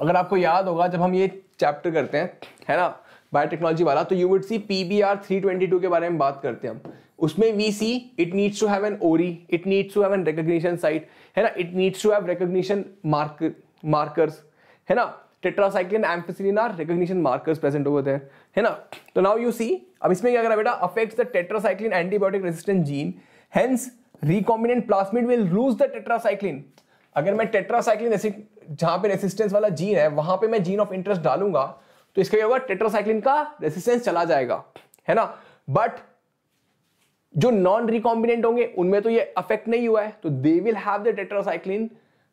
अगर आपको याद होगा जब हम ये चैप्टर करते हैं है ना बायोटेक्नोलॉजी वाला तो you would see pBR 322 three twenty two के बारे में बात करते हैं हम उसमें we see it needs to have an ori it needs to have an recognition site है ना it needs to have recognition marker markers है ना tetracycline ampicillin are recognition markers present over there है ना तो नाउ यू सी अब इसमें क्या करा बेटा affects the tetracycline antibiotic resistant gene hence recombinant plasmid will lose the tetracycline अगर मैं टेट्रासाइक्लिन जहां पे रेसिस्टेंस वाला जीन है वहां पे मैं जीन ऑफ इंटरेस्ट डालूंगा तो इसका क्या होगा टेट्रासाइक्लिन का रेसिस्टेंस चला जाएगा है ना बट जो नॉन रिकॉम्बिनेंट होंगे उनमें तो ये अफेक्ट नहीं हुआ है तो they will have the tetracycline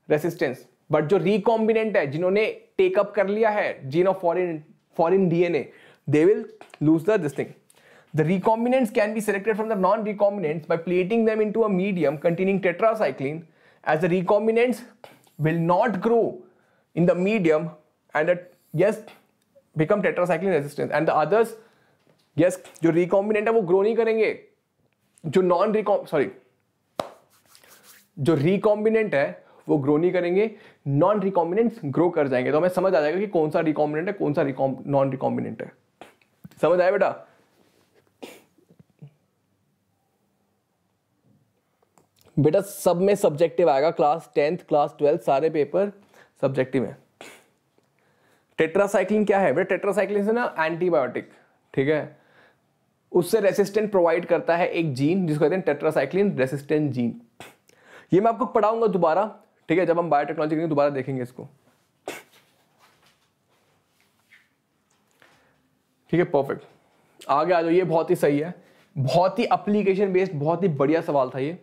resistance but जो रिकॉम्बिनेंट है जिन्होंने टेकअप कर लिया है gene of foreign foreign DNA they will lose the this thing The recombinants can be selected from the non-recombinants by plating them into a medium containing tetracycline as the recombinants will not grow in the medium and that yes become tetracycline resistant and the others yes जो recombinant है वो grow नहीं करेंगे जो non recom sorry जो recombinant है वो grow नहीं करेंगे नॉन रिकॉम्बिनेंट्स ग्रो कर जाएंगे तो हमें समझ आ जाएगा कि कौन सा रिकॉम्बिनेंट है कौन सा नॉन रिकॉम्बिनेंट है समझ आया बेटा बेटा सब में सब्जेक्टिव आएगा क्लास टेंथ क्लास ट्वेल्थ सारे पेपर सब्जेक्टिव है टेट्रासाइक्लिन क्या है बेटा टेट्रासाइक्लिन से ना एंटीबायोटिक ठीक है उससे रेसिस्टेंट प्रोवाइड करता है एक जीन जिसको कहते हैं टेट्रासाइक्लिन रेसिस्टेंट जीन ये मैं आपको पढ़ाऊंगा दोबारा ठीक है जब हम बायोटेक्नोलॉजी दोबारा देखेंगे इसको ठीक है परफेक्ट आगे आ जाओ ये बहुत ही सही है बहुत ही अप्लीकेशन बेस्ड बहुत ही बढ़िया सवाल था ये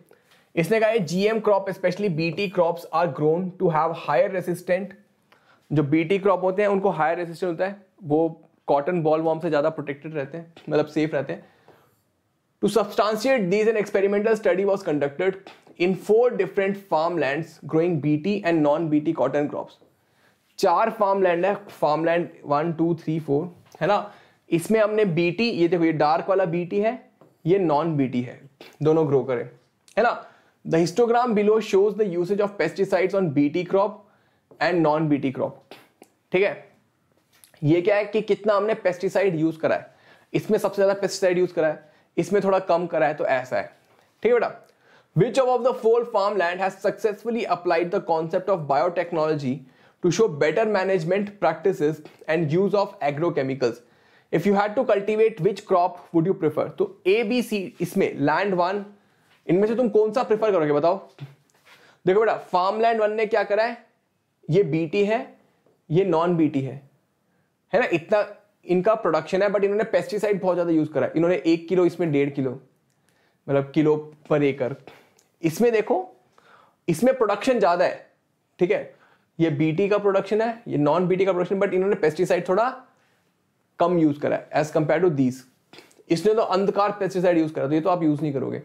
इसने कहा GM crop specially BT crops are grown to have higher resistant जो बीटी क्रॉप होते हैं उनको हायर रेसिस्टेंट होता है वो कॉटन बॉल वॉर्म से ज़्यादा प्रोटेक्टेड रहते हैं मतलब सेफ रहते हैं to substantiate these an experimental study was conducted in four different farm farmlands growing BT and non BT cotton crops. चार फार्म लैंड है farm land one two three four है ना इसमें हमने बीटी ये देखो ये डार्क वाला बीटी है ये नॉन बीटी है दोनों ग्रो करें है ना the histogram below shows the usage of pesticides on BT crop and non BT crop ठीक है ये क्या है कि कितना हमने पेस्टिसाइड यूज करा है इसमें सबसे ज्यादा पेस्टिसाइड यूज करा है इसमें थोड़ा कम करा है तो ऐसा है ठीक है बेटा Which of the four farmland has successfully applied the concept of biotechnology to show better management practices and use of agrochemicals? If you had to cultivate which crop would you prefer? तो A, B, C इसमें land one इनमें से तुम कौन सा prefer करोगे बताओ देखो बेटा फार्म लैंड वन ने क्या करा है ये बीटी है ये नॉन बीटी है है ना इतना इनका प्रोडक्शन है बट इन्होंने पेस्टिसाइड बहुत ज़्यादा यूज़ करा है इन्होंने एक किलो इसमें डेढ़ किलो मतलब किलो पर एकड़ इसमें देखो इसमें प्रोडक्शन ज़्यादा है ठीक है ये बीटी का प्रोडक्शन है ये नॉन बीटी का प्रोडक्शन बट इन्होंने पेस्टिसाइड थोड़ा कम यूज़ करा है एज कंपेयर टू दीज इसने तो अंधकार पेस्टिसाइड यूज़ करा तो ये तो आप यूज़ नहीं करोगे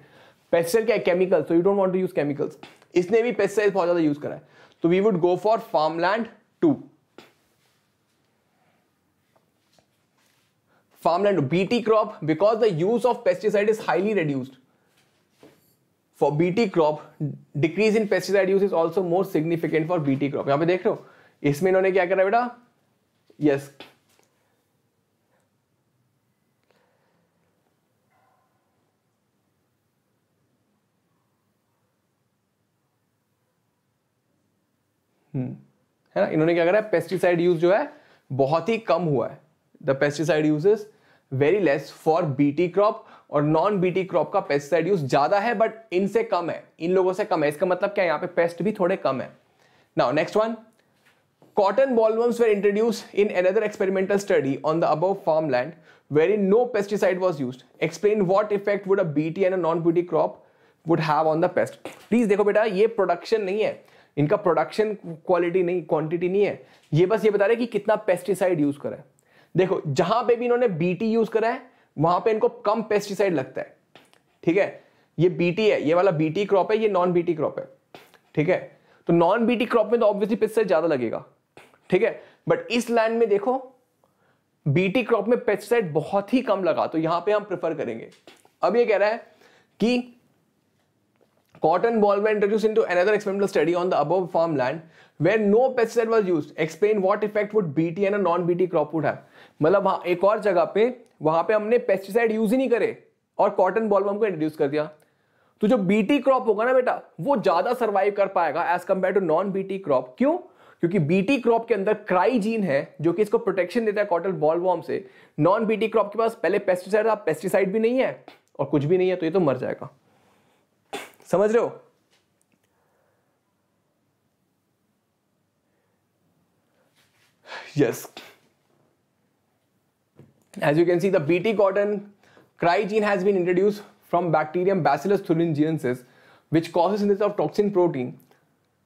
पेस्टिसाइड क्या है chemical so you don't want to use chemicals इसने भी पेस्टिसाइड बहुत ज़्यादा यूज़ करा है तो we would go for farmland two farmland BT crop because the use of pesticide is highly reduced for BT crop decrease in pesticide use is also more significant for BT crop यहां पे देख रहे हो इसमें इन्होंने क्या करा बेटा यस hmm. है ना इन्होंने क्या करा पेस्टिसाइड यूज जो है बहुत ही कम हुआ है the pesticide use is very less for BT crop और नॉन बीटी क्रॉप का पेस्टिसाइड यूज ज्यादा है बट इनसे कम है इन लोगों से कम है इसका मतलब क्या है यहाँ पे पेस्ट भी थोड़े कम है now next one cotton bollworms were introduce in another experimental study on the above farm land were in no pesticide was use explain what effect would a BT and a non BT crop would have on the pest please देखो बेटा ये production नहीं है इनका production quality नहीं quantity नहीं है ये बस ये बता रहे कि कितना पेस्टिसाइड यूज करें देखो जहां पे भी इन्होंने बीटी यूज करा है वहां पे इनको कम पेस्टिसाइड लगता है ठीक है ये बीटी है ये वाला बीटी क्रॉप है ये नॉन बीटी क्रॉप है ठीक है तो नॉन बीटी क्रॉप में तो ऑब्वियसली पेस्टिसाइड ज्यादा लगेगा ठीक है बट इस लैंड में देखो बीटी क्रॉप में पेस्टिसाइड बहुत ही कम लगा तो यहां पर हम प्रेफर करेंगे अब यह कह रहा है कि कॉटन बॉल में introduce to another experimental study on the above farm land were no pesticide was use explain what effect would BT and non BT crop would है मतलब हाँ, एक और जगह पे वहां पे हमने पेस्टिसाइड यूज ही नहीं करे और कॉटन बॉल को इंट्रोड्यूस कर दिया तो जो बीटी क्रॉप होगा ना बेटा वो ज्यादा सर्वाइव कर पाएगा as compare to non BT crop क्यों क्योंकि बीटी क्रॉप के अंदर क्राई जीन है जो कि इसको प्रोटेक्शन देता है कॉटन बॉल से नॉन बीटी क्रॉप के पास पहले पेस्टिसाइड था पेस्टिसाइड भी नहीं है और कुछ भी नहीं है तो ये तो मर जाएगा समझ रहे हो yes yes. As you can see, the Bt cotton cryogene has been introduced from bacterium Bacillus thuringiensis, which causes synthesis of toxin protein.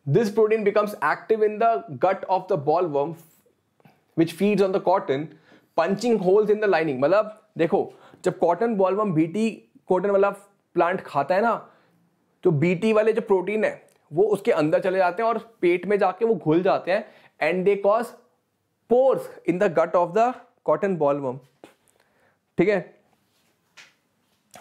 This protein becomes active in the gut of the ballworm, which feeds on the cotton, punching holes in the lining. मतलब देखो जब cotton bollworm BT cotton वाला plant खाता है ना तो BT वाले जो प्रोटीन है वो उसके अंदर चले जाते हैं और पेट में जाके वो घुल जाते हैं and they cause pores in the gut of the cotton bollworm ठीक है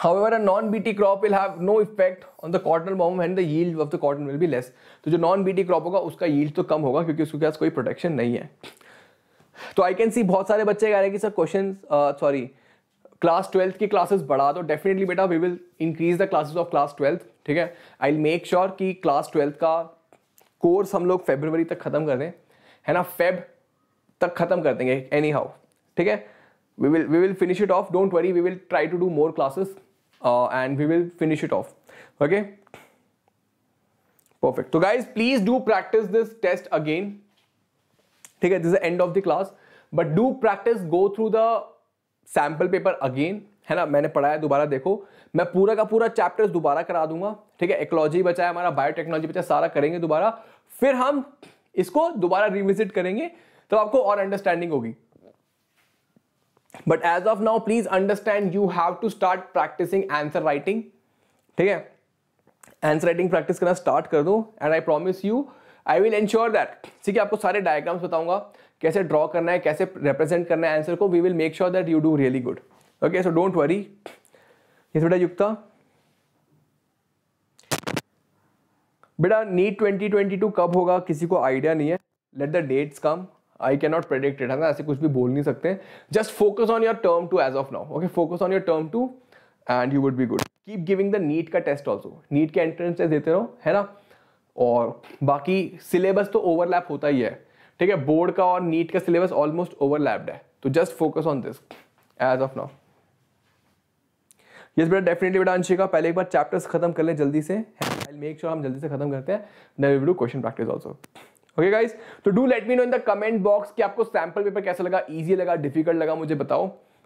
However, a non-BT crop will have no effect on the cotton bomb and the yield of the cotton will be less. तो जो non-BT crop होगा उसका yield तो कम होगा क्योंकि उसके पास कोई प्रोटेक्शन नहीं है तो आई कैन सी बहुत सारे बच्चे कह रहे हैं कि sir question sorry class twelfth की क्लासेस बढ़ा दो डेफिनेटली बेटा we will increase the classes of class twelfth ठीक है आई विल मेक श्योर कि क्लास ट्वेल्थ का कोर्स हम लोग फेबरवरी तक खत्म कर दें है ना फेब तक खत्म कर देंगे एनी हाउ ठीक है we will we will finish it off don't worry we will try to do more classes uh, and we will finish it off okay perfect so guys please do practice this test again okay this is the end of the class but do practice go through the sample paper again है ना मैंने पढ़ाया दोबारा देखो मैं पूरा का पूरा चैप्टर्स दोबारा करा दूंगा ठीक है इकोलॉजी बचा है हमारा बायोटेक्नोलॉजी बचा सारा करेंगे दोबारा फिर हम इसको दोबारा रिविजिट करेंगे तो आपको और अंडरस्टैंडिंग होगी but as of now please understand you have to start practicing answer writing ठीक है आंसर राइटिंग प्रैक्टिस करना स्टार्ट कर दू and I promise you I will ensure that ठीक है आपको सारे डायग्राम्स बताऊंगा कैसे ड्रॉ करना है कैसे रिप्रेजेंट करना है आंसर को we will make sure that you do really good okay so don't worry ये बेटा युक्ता बेटा नीट 2022 कब होगा किसी को आइडिया नहीं है let the dates come I can not predict it है ना ऐसे कुछ भी बोल नहीं सकते just focus on your term two as of now okay focus on your term two and you would be good keep giving the NEET का test also NEET के एंट्रेंस टेस्ट देते रहो है ना और बाकी सिलेबस तो ओवरलैप होता ही है ठीक है बोर्ड का और नीट का सिलेबस ऑलमोस्ट ओवरलैप्ड है तो just focus on this as of now yes बेटा डेफिनेटली बेटा अंशिका पहले एक बार चैप्टर्स खत्म कर ले जल्दी से आई मेक श्योर हम जल्दी से खत्म करते हैं then we do question practice also okay guys तो do let me know in the comment box कि आपको सैम्पल पेपर कैसा लगा इजी लगा डिफिकल्ट लगा मुझे बताओ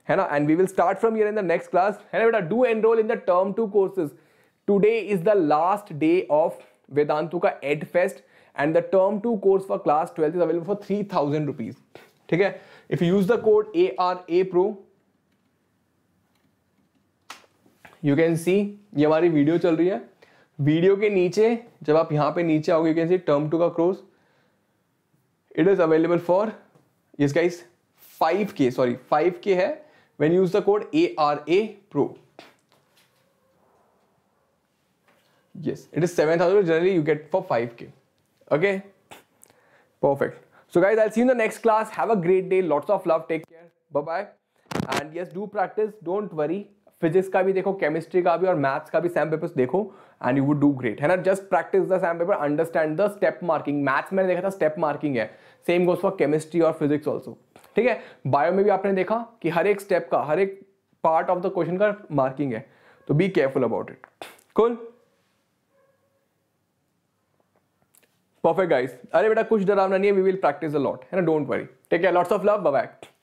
है ना and we will start from here in the next class है ना बेटा do enroll in the term two courses today is the last day of Vedantu का ad fest and the term two course for class twelfth is available for three thousand rupees ठीक है if you use the code A R A pro you can see ये हमारी video चल रही है video के नीचे जब आप यहां पे नीचे आओगे you can see term two का course it is available for yes guys 5k sorry 5k है when use the code A R A pro yes it is 7000 generally you get for 5k okay perfect so guys I will see you in the next class have a great day lots of love take care bye bye and yes do practice don't worry physics का भी देखो chemistry का भी और maths का भी sample papers देखो and you would do great है ना just practice the sample paper understand the step marking maths मैंने देखा था स्टेप मार्किंग है सेम गोज फॉर केमिस्ट्री और फिजिक्स ऑल्सो ठीक है बायो में भी आपने देखा कि हर एक स्टेप का हर एक पार्ट ऑफ द क्वेश्चन का मार्किंग है तो be careful about it cool perfect guys अरे बेटा कुछ डरावना नहीं है we will practice a lot है ना don't worry take care lots of love bye